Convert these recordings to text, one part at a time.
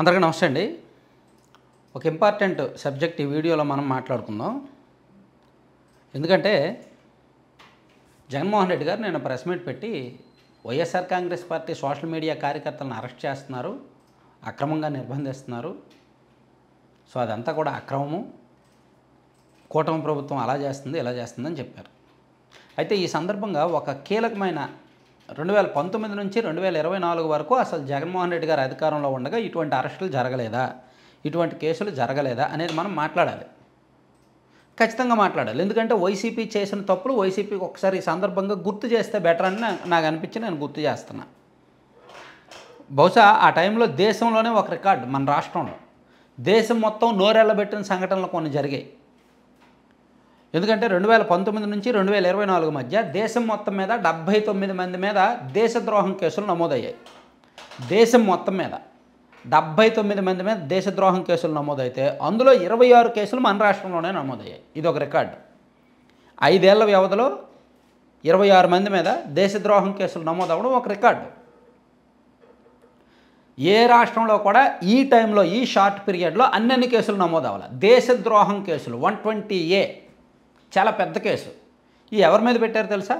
అందరికీ నమస్తే అండి ఒక ఇంపార్టెంట్ సబ్జెక్ట్ ఈ వీడియోలో మనం మాట్లాడుకుందాం ఎందుకంటే జగన్మోహన్ రెడ్డి గారు నేను ప్రెస్ మీట్ పెట్టి YSR Congress party social media కార్యకర్తలను అరెస్ట్ చేస్తున్నారు అక్రమంగా నిర్బంధిస్తున్నారు సో అదంతా కూడా అక్రమము కూటమి ప్రభుత్వం అలా చేస్తుంది ఇలా చేస్తుందని చెప్పారు అయితే ఈ సందర్భంగా ఒక కీలకమైన రెండు వేల పంతొమ్మిది నుంచి రెండు వేల ఇరవై నాలుగు వరకు అసలు జగన్మోహన్ రెడ్డి గారు అధికారంలో ఉండగా ఇటువంటి అరెస్టులు జరగలేదా ఇటువంటి కేసులు జరగలేదా అనేది మనం మాట్లాడాలి ఖచ్చితంగా మాట్లాడాలి ఎందుకంటే వైసీపీ చేసిన తప్పులు వైసీపీకి ఒకసారి ఈ సందర్భంగా గుర్తు చేస్తే బెటర్ అని నాకు అనిపించి నేను గుర్తు చేస్తున్నా బహుశా ఆ టైంలో దేశంలోనే ఒక రికార్డు మన రాష్ట్రంలో దేశం మొత్తం నోరెళ్ళబెట్టిన సంఘటనలు కొన్ని జరిగాయి ఎందుకంటే రెండు వేల పంతొమ్మిది నుంచి రెండు వేల ఇరవై నాలుగు మధ్య దేశం మొత్తం మీద డెబ్భై తొమ్మిది మంది మీద దేశద్రోహం కేసులు నమోదయ్యాయి దేశం మొత్తం మీద డెబ్భై తొమ్మిది మంది మీద దేశద్రోహం కేసులు నమోదైతే అందులో ఇరవై ఆరు కేసులు మన రాష్ట్రంలోనే నమోదయ్యాయి ఇది ఒక రికార్డు ఐదేళ్ల వ్యవధిలో ఇరవై ఆరు మంది మీద దేశద్రోహం కేసులు నమోదవడం ఒక రికార్డు ఏ రాష్ట్రంలో కూడా ఈ టైంలో ఈ షార్ట్ పీరియడ్లో అన్నన్ని కేసులు నమోదవ్వాలి దేశద్రోహం కేసులు వన్ ట్వంటీ ఏ చాలా పెద్ద కేసు ఈ ఎవరి మీద పెట్టారు తెలుసా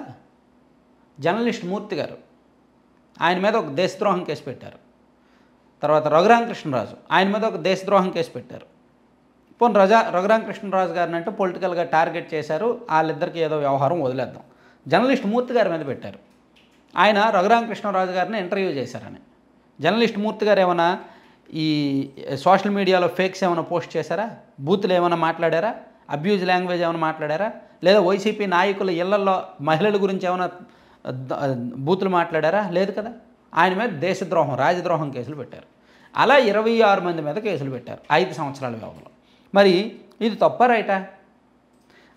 జర్నలిస్ట్ మూర్తి గారు ఆయన మీద ఒక దేశద్రోహం కేసు పెట్టారు తర్వాత రఘురామకృష్ణరాజు ఆయన మీద ఒక దేశద్రోహం కేసు పెట్టారు పోనీ రజా రఘురామకృష్ణరాజు గారిని అంటే పొలిటికల్గా టార్గెట్ చేశారు వాళ్ళిద్దరికి ఏదో వ్యవహారం వదిలేద్దాం జర్నలిస్ట్ మూర్తి గారి మీద పెట్టారు ఆయన రఘురామకృష్ణరాజు గారిని ఇంటర్వ్యూ చేశారని జర్నలిస్ట్ మూర్తి గారు ఏమైనా ఈ సోషల్ మీడియాలో ఫేక్స్ ఏమైనా పోస్ట్ చేశారా బూత్లు ఏమైనా మాట్లాడారా అబ్యూజ్ లాంగ్వేజ్ ఏమైనా మాట్లాడారా లేదా వైసీపీ నాయకుల ఇళ్లలో మహిళల గురించి ఏమైనా బూతులు మాట్లాడారా లేదు కదా ఆయన మీద దేశద్రోహం రాజద్రోహం కేసులు పెట్టారు అలా ఇరవై ఆరు మంది మీద కేసులు పెట్టారు ఐదు సంవత్సరాల వ్యవధిలో మరి ఇది తప్ప రైటా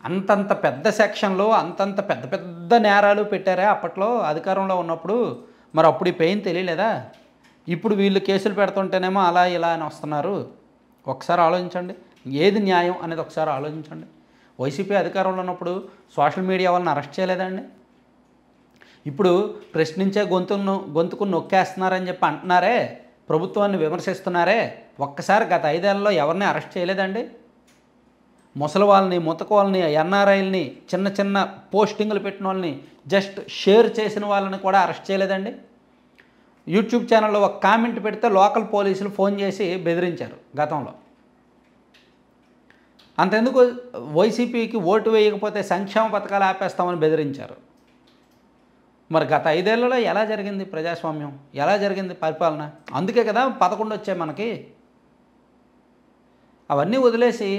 అంతంత పెద్ద సెక్షన్లో అంతంత పెద్ద పెద్ద నేరాలు పెట్టారా అప్పట్లో అధికారంలో ఉన్నప్పుడు మరి అప్పుడు ఈ పెయిన్ తెలియలేదా ఇప్పుడు వీళ్ళు కేసులు పెడుతుంటేనేమో అలా ఇలా అని వస్తున్నారు ఒకసారి ఆలోచించండి ఏది న్యాయం అనేది ఒకసారి ఆలోచించండి వైసీపీ అధికారంలో ఉన్నప్పుడు సోషల్ మీడియా వాళ్ళని అరెస్ట్ చేయలేదండి ఇప్పుడు ప్రశ్నించే గొంతును గొంతుకు నొక్కేస్తున్నారని చెప్పి అంటున్నారే ప్రభుత్వాన్ని విమర్శిస్తున్నారే ఒక్కసారి గత ఐదేళ్లలో ఎవరిని అరెస్ట్ చేయలేదండి ముసలి వాళ్ళని ముతక వాళ్ళని ఎన్ఆర్ఐల్ని చిన్న చిన్న పోస్టింగ్లు పెట్టిన వాళ్ళని జస్ట్ షేర్ చేసిన వాళ్ళని కూడా అరెస్ట్ చేయలేదండి యూట్యూబ్ ఛానల్లో ఒక కామెంట్ పెడితే లోకల్ పోలీసులు ఫోన్ చేసి బెదిరించారు గతంలో అంతెందుకు వైసీపీకి ఓటు వేయకపోతే సంక్షేమ పథకాలు ఆపేస్తామని బెదిరించారు మరి గత ఐదేళ్లలో ఎలా జరిగింది ప్రజాస్వామ్యం ఎలా జరిగింది పరిపాలన అందుకే కదా పదకొండు వచ్చాయి మనకి అవన్నీ వదిలేసి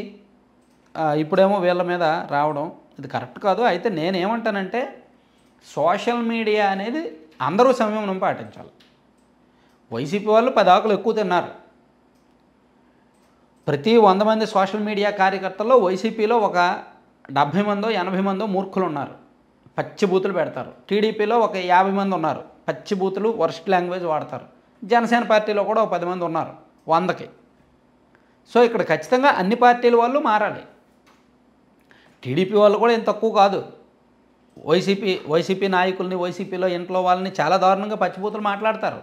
ఇప్పుడేమో వీళ్ళ మీద రావడం ఇది కరెక్ట్ కాదు అయితే నేనేమంటానంటే సోషల్ మీడియా అనేది అందరూ సమయం పాటించాలి వైసీపీ వాళ్ళు పది ఆకులు ఎక్కువ తిన్నారు ప్రతి వంద మంది సోషల్ మీడియా కార్యకర్తల్లో వైసీపీలో ఒక డెబ్భై మందో ఎనభై మందో మూర్ఖులు ఉన్నారు బూతులు పెడతారు టీడీపీలో ఒక యాభై మంది ఉన్నారు బూతులు వర్స్ట్ లాంగ్వేజ్ వాడతారు జనసేన పార్టీలో కూడా ఒక పది మంది ఉన్నారు వందకి సో ఇక్కడ ఖచ్చితంగా అన్ని పార్టీల వాళ్ళు మారాలి టీడీపీ వాళ్ళు కూడా ఇంత తక్కువ కాదు వైసీపీ వైసీపీ నాయకుల్ని వైసీపీలో ఇంట్లో వాళ్ళని చాలా దారుణంగా పచ్చిబూతులు మాట్లాడతారు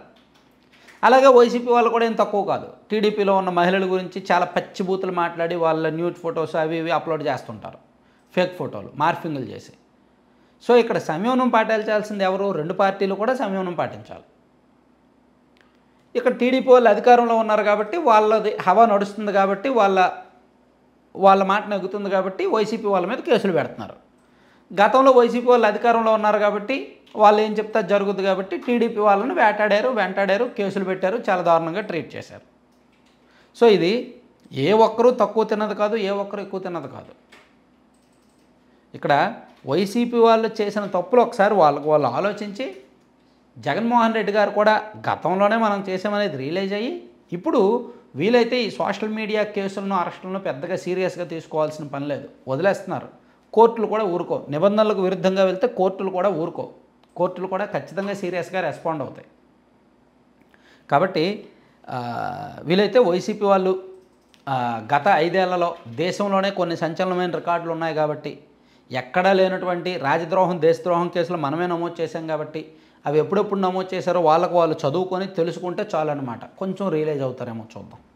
అలాగే వైసీపీ వాళ్ళు కూడా ఏం తక్కువ కాదు టీడీపీలో ఉన్న మహిళల గురించి చాలా పచ్చిబూతులు మాట్లాడి వాళ్ళ న్యూట్ ఫొటోస్ అవి ఇవి అప్లోడ్ చేస్తుంటారు ఫేక్ ఫోటోలు మార్ఫింగులు చేసి సో ఇక్కడ సంయోనం పాటించాల్సింది ఎవరు రెండు పార్టీలు కూడా సంయోనం పాటించాలి ఇక్కడ టీడీపీ వాళ్ళు అధికారంలో ఉన్నారు కాబట్టి వాళ్ళది హవా నడుస్తుంది కాబట్టి వాళ్ళ వాళ్ళ మాట నెగ్గుతుంది కాబట్టి వైసీపీ వాళ్ళ మీద కేసులు పెడుతున్నారు గతంలో వైసీపీ వాళ్ళు అధికారంలో ఉన్నారు కాబట్టి వాళ్ళు ఏం చెప్తా జరుగుద్ది కాబట్టి టీడీపీ వాళ్ళని వేటాడారు వెంటాడారు కేసులు పెట్టారు చాలా దారుణంగా ట్రీట్ చేశారు సో ఇది ఏ ఒక్కరూ తక్కువ తిన్నది కాదు ఏ ఒక్కరు ఎక్కువ తిన్నది కాదు ఇక్కడ వైసీపీ వాళ్ళు చేసిన తప్పులు ఒకసారి వాళ్ళకు వాళ్ళు ఆలోచించి జగన్మోహన్ రెడ్డి గారు కూడా గతంలోనే మనం చేసామనేది రియలైజ్ అయ్యి ఇప్పుడు వీలైతే ఈ సోషల్ మీడియా కేసులను అరెస్టులను పెద్దగా సీరియస్గా తీసుకోవాల్సిన పని లేదు వదిలేస్తున్నారు కోర్టులు కూడా ఊరుకో నిబంధనలకు విరుద్ధంగా వెళ్తే కోర్టులు కూడా ఊరుకో కోర్టులు కూడా ఖచ్చితంగా సీరియస్గా రెస్పాండ్ అవుతాయి కాబట్టి వీలైతే వైసీపీ వాళ్ళు గత ఐదేళ్లలో దేశంలోనే కొన్ని సంచలనమైన రికార్డులు ఉన్నాయి కాబట్టి ఎక్కడా లేనటువంటి రాజద్రోహం దేశద్రోహం కేసులు మనమే నమోదు చేశాం కాబట్టి అవి ఎప్పుడెప్పుడు నమోదు చేశారో వాళ్ళకు వాళ్ళు చదువుకొని తెలుసుకుంటే చాలన్నమాట కొంచెం రియలైజ్ అవుతారేమో చూద్దాం